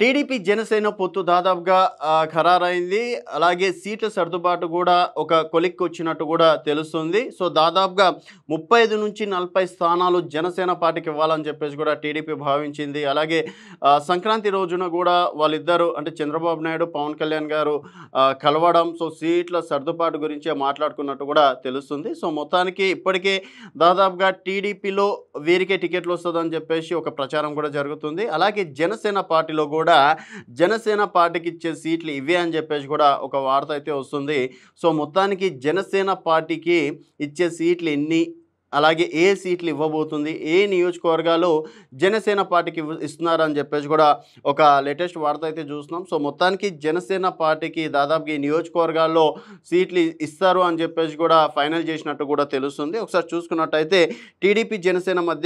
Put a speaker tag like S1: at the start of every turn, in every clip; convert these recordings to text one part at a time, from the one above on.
S1: TDP Janasena పొత్తు దాదాపుగా ఖరారైంది అలాగే సీట్ల సర్దుబాటు కూడా ఒక కొలిక్కి వచ్చినట్టు కూడా తెలుస్తుంది సో దాదాపుగా ముప్పై నుంచి నలభై స్థానాలు జనసేన పార్టీకి ఇవ్వాలని చెప్పేసి కూడా టీడీపీ భావించింది అలాగే సంక్రాంతి రోజున కూడా వాళ్ళిద్దరూ అంటే చంద్రబాబు నాయుడు పవన్ కళ్యాణ్ గారు కలవడం సో సీట్ల సర్దుబాటు గురించే మాట్లాడుకున్నట్టు కూడా తెలుస్తుంది సో మొత్తానికి ఇప్పటికే దాదాపుగా టీడీపీలో వీరికే టికెట్లు వస్తుందని చెప్పేసి ఒక ప్రచారం కూడా జరుగుతుంది అలాగే జనసేన పార్టీలో ఎన్నికల్లో కూడా జనసేన పార్టీకి ఇచ్చే సీట్లు ఇవే అని చెప్పేసి కూడా ఒక వార్త అయితే వస్తుంది సో మొత్తానికి జనసేన పార్టీకి ఇచ్చే సీట్లు ఎన్ని అలాగే ఏ సీట్లు ఇవ్వబోతుంది ఏ నియోజకవర్గాల్లో జనసేన పార్టీకి ఇస్తున్నారని చెప్పేసి కూడా ఒక లేటెస్ట్ వార్త అయితే చూస్తున్నాం సో మొత్తానికి జనసేన పార్టీకి దాదాపు ఈ నియోజకవర్గాల్లో సీట్లు ఇస్తారు అని చెప్పేసి కూడా ఫైనల్ చేసినట్టు కూడా తెలుస్తుంది ఒకసారి చూసుకున్నట్టయితే టీడీపీ జనసేన మధ్య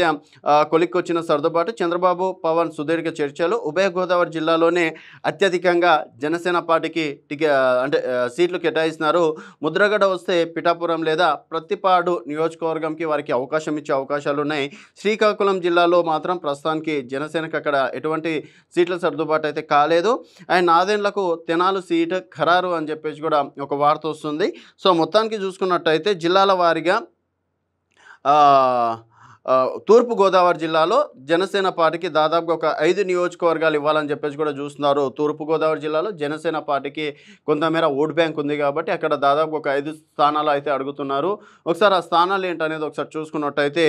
S1: కొలిక్కొచ్చిన సర్దుబాటు చంద్రబాబు పవన్ సుదీర్ఘ చర్చలు ఉభయ గోదావరి జిల్లాలోనే అత్యధికంగా జనసేన పార్టీకి టికె అంటే సీట్లు కేటాయిస్తున్నారు ముద్రగడ వస్తే పిఠాపురం లేదా ప్రతిపాడు నియోజకవర్గంకి వారికి అవకాశం ఇచ్చే అవకాశాలు ఉన్నాయి శ్రీకాకుళం జిల్లాలో మాత్రం ప్రస్తుతానికి జనసేనకు అక్కడ ఎటువంటి సీట్ల సర్దుబాటు అయితే కాలేదు అండ్ నాదేండ్లకు తెనాలు సీట్ ఖరారు అని చెప్పేసి కూడా ఒక వార్త వస్తుంది సో మొత్తానికి చూసుకున్నట్టయితే జిల్లాల వారీగా తూర్పుగోదావరి జిల్లాలో జనసేన పార్టీకి దాదాపుగా ఒక ఐదు నియోజకవర్గాలు ఇవ్వాలని చెప్పేసి కూడా చూస్తున్నారు తూర్పుగోదావరి జిల్లాలో జనసేన పార్టీకి కొంతమేర ఓట్ బ్యాంక్ ఉంది కాబట్టి అక్కడ దాదాపు ఒక ఐదు స్థానాలు అయితే అడుగుతున్నారు ఒకసారి ఆ స్థానాలు ఏంటనేది ఒకసారి చూసుకున్నట్టయితే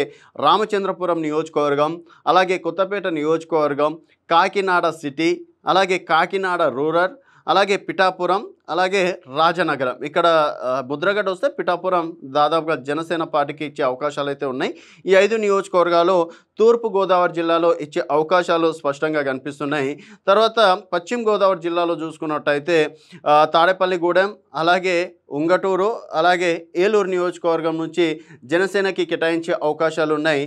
S1: రామచంద్రపురం నియోజకవర్గం అలాగే కొత్తపేట నియోజకవర్గం కాకినాడ సిటీ అలాగే కాకినాడ రూరల్ అలాగే పిఠాపురం అలాగే రాజనగరం ఇక్కడ ముద్రగడ్డ వస్తే పిఠాపురం దాదాపుగా జనసేన పార్టీకి ఇచ్చే అవకాశాలు అయితే ఉన్నాయి ఈ ఐదు నియోజకవర్గాలు తూర్పు గోదావరి జిల్లాలో ఇచ్చే అవకాశాలు స్పష్టంగా కనిపిస్తున్నాయి తర్వాత పశ్చిమ గోదావరి జిల్లాలో చూసుకున్నట్టయితే తాడేపల్లిగూడెం అలాగే ఉంగటూరు అలాగే ఏలూరు నియోజకవర్గం నుంచి జనసేనకి కేటాయించే అవకాశాలు ఉన్నాయి